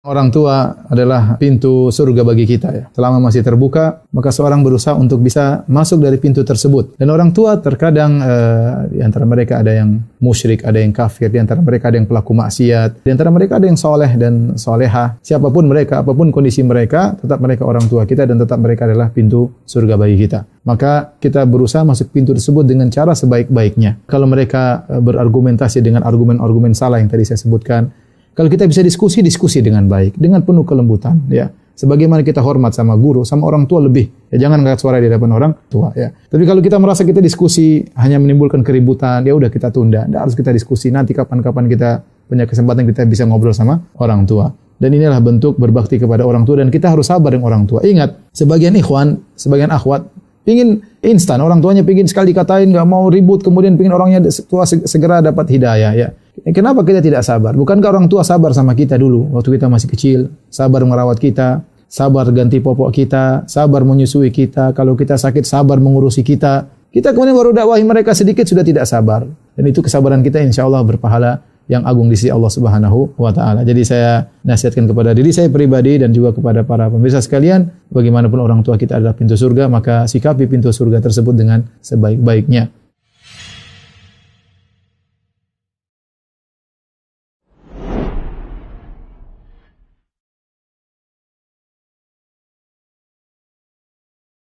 Orang tua adalah pintu surga bagi kita ya. Selama masih terbuka, maka seorang berusaha untuk bisa masuk dari pintu tersebut. Dan orang tua terkadang e, di antara mereka ada yang musyrik, ada yang kafir, di antara mereka ada yang pelaku maksiat, di antara mereka ada yang soleh dan soleha. Siapapun mereka, apapun kondisi mereka, tetap mereka orang tua kita dan tetap mereka adalah pintu surga bagi kita. Maka kita berusaha masuk pintu tersebut dengan cara sebaik-baiknya. Kalau mereka eh, berargumentasi dengan argumen-argumen salah yang tadi saya sebutkan, kalau kita bisa diskusi, diskusi dengan baik, dengan penuh kelembutan, ya. Sebagaimana kita hormat sama guru, sama orang tua lebih. Ya, jangan ngangkat suara di depan orang tua, ya. Tapi kalau kita merasa kita diskusi hanya menimbulkan keributan, ya udah kita tunda. Nggak harus kita diskusi nanti kapan-kapan kita punya kesempatan kita bisa ngobrol sama orang tua. Dan inilah bentuk berbakti kepada orang tua dan kita harus sabar dengan orang tua. Ingat, sebagian ikhwan, sebagian akhwat pingin instan, orang tuanya pingin sekali dikatain, nggak mau ribut, kemudian pingin orangnya tua segera dapat hidayah ya. Ya, kenapa kita tidak sabar? Bukankah orang tua sabar sama kita dulu waktu kita masih kecil? Sabar merawat kita, sabar ganti popok kita, sabar menyusui kita. Kalau kita sakit, sabar mengurusi kita. Kita kemudian baru dakwahi mereka sedikit sudah tidak sabar. Dan itu kesabaran kita insya Allah berpahala yang agung di sisi Allah Subhanahu wa taala. Jadi saya nasihatkan kepada diri saya pribadi dan juga kepada para pemirsa sekalian, bagaimanapun orang tua kita adalah pintu surga, maka sikapi pintu surga tersebut dengan sebaik-baiknya.